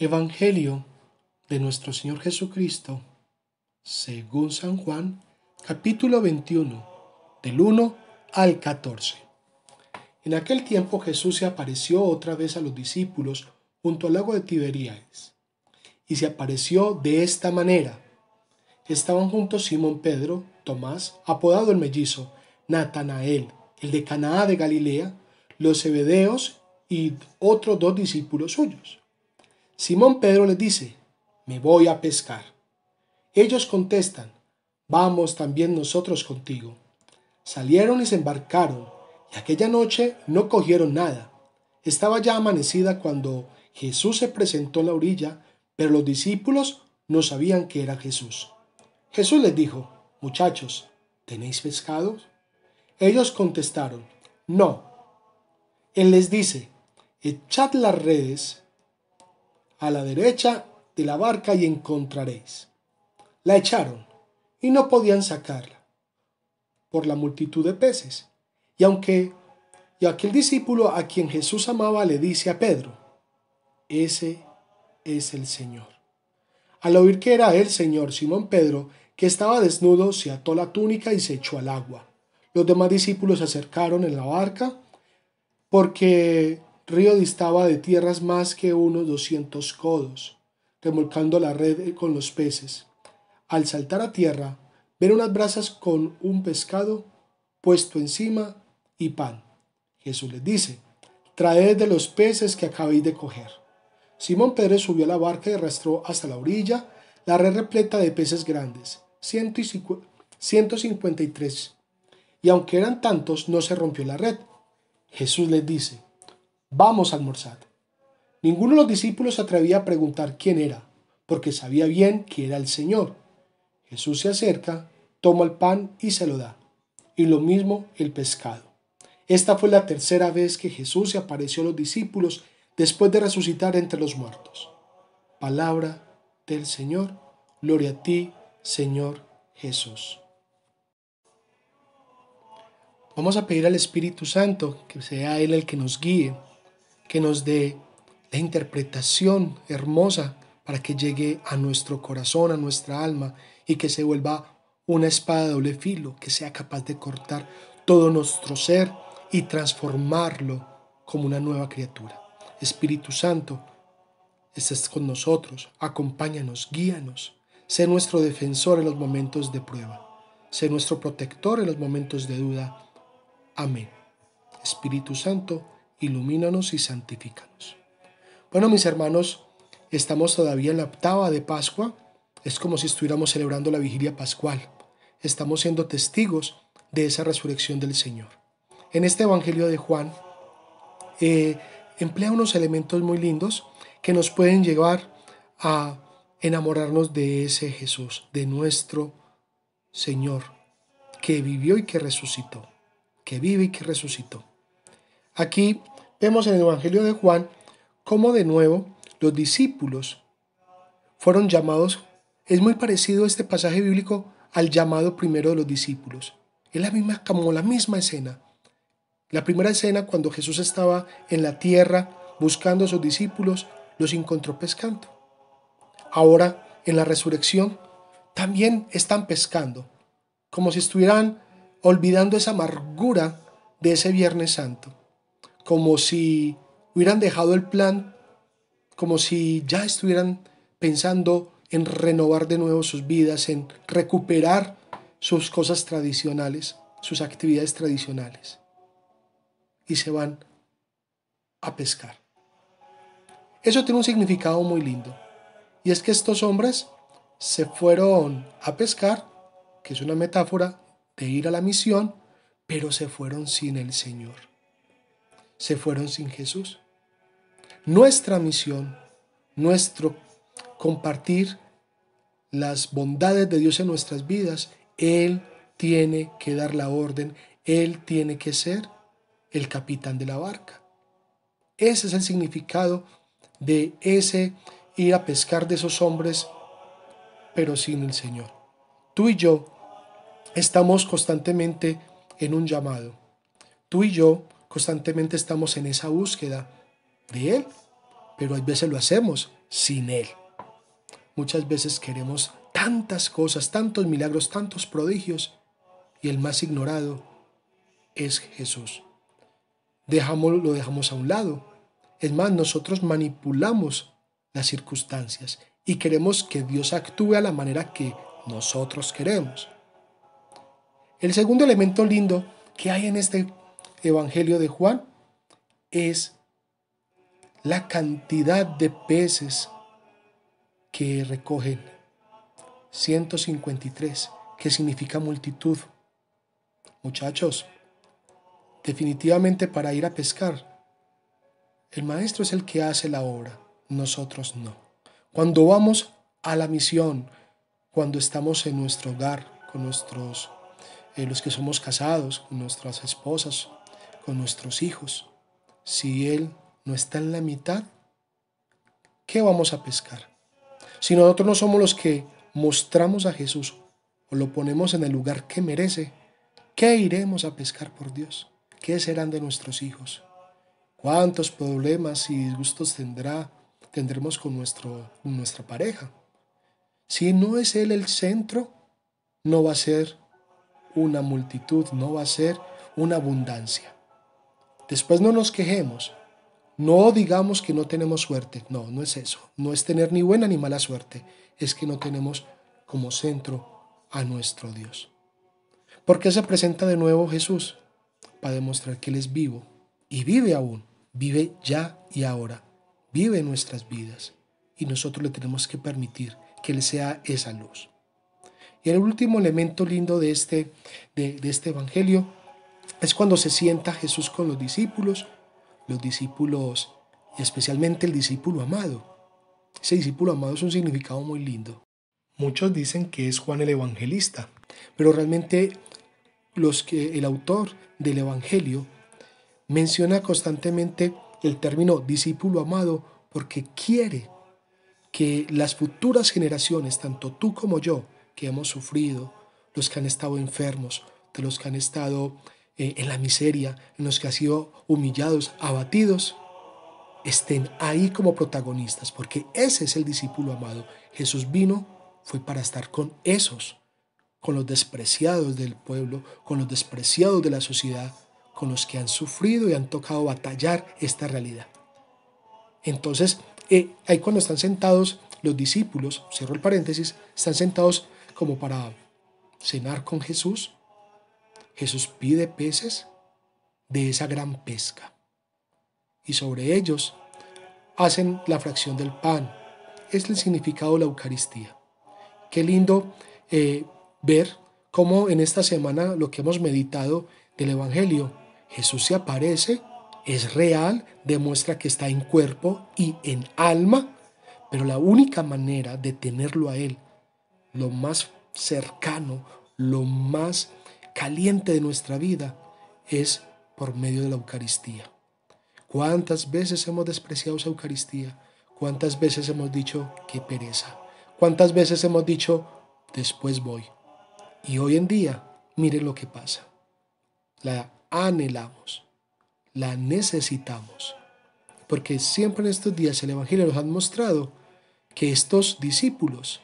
Evangelio de nuestro Señor Jesucristo, según San Juan, capítulo 21, del 1 al 14. En aquel tiempo Jesús se apareció otra vez a los discípulos junto al lago de Tiberíades, y se apareció de esta manera. Estaban juntos Simón Pedro, Tomás, apodado el mellizo, Natanael, el de Canaá de Galilea, los Zebedeos y otros dos discípulos suyos. Simón Pedro les dice, me voy a pescar. Ellos contestan, vamos también nosotros contigo. Salieron y se embarcaron, y aquella noche no cogieron nada. Estaba ya amanecida cuando Jesús se presentó en la orilla, pero los discípulos no sabían que era Jesús. Jesús les dijo, muchachos, ¿tenéis pescados? Ellos contestaron, no. Él les dice, echad las redes a la derecha de la barca y encontraréis. La echaron y no podían sacarla por la multitud de peces. Y aunque y aquel discípulo a quien Jesús amaba le dice a Pedro, ese es el Señor. Al oír que era el Señor, Simón Pedro, que estaba desnudo, se ató la túnica y se echó al agua. Los demás discípulos se acercaron en la barca porque río distaba de tierras más que unos 200 codos, remolcando la red con los peces. Al saltar a tierra, ven unas brasas con un pescado puesto encima y pan. Jesús les dice, traed de los peces que acabéis de coger. Simón Pedro subió a la barca y arrastró hasta la orilla la red repleta de peces grandes, 153. Y aunque eran tantos, no se rompió la red. Jesús les dice, Vamos a almorzar. Ninguno de los discípulos se atrevía a preguntar quién era, porque sabía bien que era el Señor. Jesús se acerca, toma el pan y se lo da, y lo mismo el pescado. Esta fue la tercera vez que Jesús se apareció a los discípulos después de resucitar entre los muertos. Palabra del Señor, gloria a ti, Señor Jesús. Vamos a pedir al Espíritu Santo que sea Él el que nos guíe que nos dé la interpretación hermosa para que llegue a nuestro corazón, a nuestra alma y que se vuelva una espada de doble filo que sea capaz de cortar todo nuestro ser y transformarlo como una nueva criatura. Espíritu Santo, estés con nosotros, acompáñanos, guíanos, sé nuestro defensor en los momentos de prueba, sé nuestro protector en los momentos de duda. Amén. Espíritu Santo, ilumínanos y santifícanos. Bueno, mis hermanos, estamos todavía en la octava de Pascua, es como si estuviéramos celebrando la vigilia pascual. Estamos siendo testigos de esa resurrección del Señor. En este Evangelio de Juan eh, emplea unos elementos muy lindos que nos pueden llevar a enamorarnos de ese Jesús, de nuestro Señor, que vivió y que resucitó, que vive y que resucitó. Aquí vemos en el Evangelio de Juan cómo de nuevo los discípulos fueron llamados. Es muy parecido este pasaje bíblico al llamado primero de los discípulos. Es la misma, como la misma escena. La primera escena cuando Jesús estaba en la tierra buscando a sus discípulos, los encontró pescando. Ahora, en la resurrección, también están pescando, como si estuvieran olvidando esa amargura de ese Viernes Santo como si hubieran dejado el plan, como si ya estuvieran pensando en renovar de nuevo sus vidas, en recuperar sus cosas tradicionales, sus actividades tradicionales. Y se van a pescar. Eso tiene un significado muy lindo. Y es que estos hombres se fueron a pescar, que es una metáfora de ir a la misión, pero se fueron sin el Señor se fueron sin Jesús. Nuestra misión, nuestro compartir las bondades de Dios en nuestras vidas, Él tiene que dar la orden, Él tiene que ser el capitán de la barca. Ese es el significado de ese ir a pescar de esos hombres, pero sin el Señor. Tú y yo estamos constantemente en un llamado. Tú y yo Constantemente estamos en esa búsqueda de Él, pero a veces lo hacemos sin Él. Muchas veces queremos tantas cosas, tantos milagros, tantos prodigios, y el más ignorado es Jesús. Dejamos, lo dejamos a un lado. Es más, nosotros manipulamos las circunstancias y queremos que Dios actúe a la manera que nosotros queremos. El segundo elemento lindo que hay en este Evangelio de Juan es la cantidad de peces que recogen. 153, que significa multitud. Muchachos, definitivamente para ir a pescar, el maestro es el que hace la obra, nosotros no. Cuando vamos a la misión, cuando estamos en nuestro hogar, con nuestros, eh, los que somos casados, con nuestras esposas, con nuestros hijos. Si Él no está en la mitad, ¿qué vamos a pescar? Si nosotros no somos los que mostramos a Jesús o lo ponemos en el lugar que merece, ¿qué iremos a pescar por Dios? ¿Qué serán de nuestros hijos? ¿Cuántos problemas y disgustos tendrá, tendremos con, nuestro, con nuestra pareja? Si no es Él el centro, no va a ser una multitud, no va a ser una abundancia. Después no nos quejemos. No digamos que no tenemos suerte. No, no es eso. No es tener ni buena ni mala suerte. Es que no tenemos como centro a nuestro Dios. ¿Por qué se presenta de nuevo Jesús? Para demostrar que Él es vivo y vive aún, vive ya y ahora, vive nuestras vidas y nosotros le tenemos que permitir que Él sea esa luz. Y el último elemento lindo de este, de, de este Evangelio es cuando se sienta Jesús con los discípulos, los discípulos, y especialmente el discípulo amado. Ese discípulo amado es un significado muy lindo. Muchos dicen que es Juan el Evangelista, pero realmente los que el autor del Evangelio menciona constantemente el término discípulo amado porque quiere que las futuras generaciones, tanto tú como yo, que hemos sufrido, los que han estado enfermos, de los que han estado eh, en la miseria, en los que han sido humillados, abatidos, estén ahí como protagonistas, porque ese es el discípulo amado. Jesús vino, fue para estar con esos, con los despreciados del pueblo, con los despreciados de la sociedad, con los que han sufrido y han tocado batallar esta realidad. Entonces, eh, ahí cuando están sentados los discípulos, cierro el paréntesis, están sentados como para cenar con Jesús, Jesús pide peces de esa gran pesca. Y sobre ellos hacen la fracción del pan. Es el significado de la Eucaristía. Qué lindo eh, ver cómo en esta semana lo que hemos meditado del Evangelio, Jesús se aparece, es real, demuestra que está en cuerpo y en alma, pero la única manera de tenerlo a Él, lo más cercano, lo más caliente de nuestra vida es por medio de la Eucaristía. ¿Cuántas veces hemos despreciado esa Eucaristía? ¿Cuántas veces hemos dicho, qué pereza? ¿Cuántas veces hemos dicho, después voy? Y hoy en día, miren lo que pasa. La anhelamos, la necesitamos. Porque siempre en estos días el Evangelio nos ha mostrado que estos discípulos,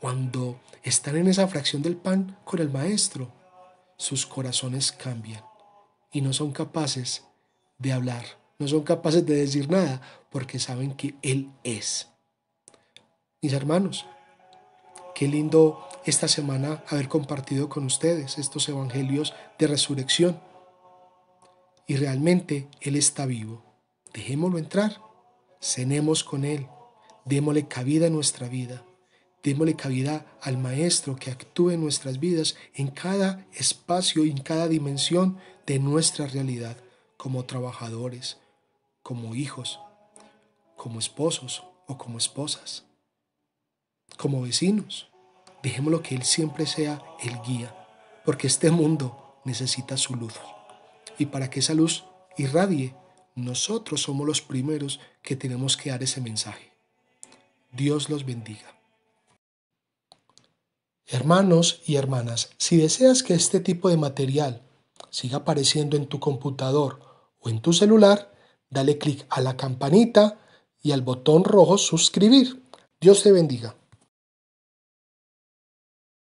cuando están en esa fracción del pan con el Maestro, sus corazones cambian y no son capaces de hablar, no son capaces de decir nada porque saben que Él es. Mis hermanos, qué lindo esta semana haber compartido con ustedes estos evangelios de resurrección. Y realmente Él está vivo. Dejémoslo entrar, cenemos con Él, démosle cabida a nuestra vida Démosle cabida al Maestro que actúe en nuestras vidas en cada espacio y en cada dimensión de nuestra realidad, como trabajadores, como hijos, como esposos o como esposas, como vecinos. Dejémoslo que Él siempre sea el guía, porque este mundo necesita su luz. Y para que esa luz irradie, nosotros somos los primeros que tenemos que dar ese mensaje. Dios los bendiga. Hermanos y hermanas, si deseas que este tipo de material siga apareciendo en tu computador o en tu celular, dale clic a la campanita y al botón rojo suscribir. Dios te bendiga.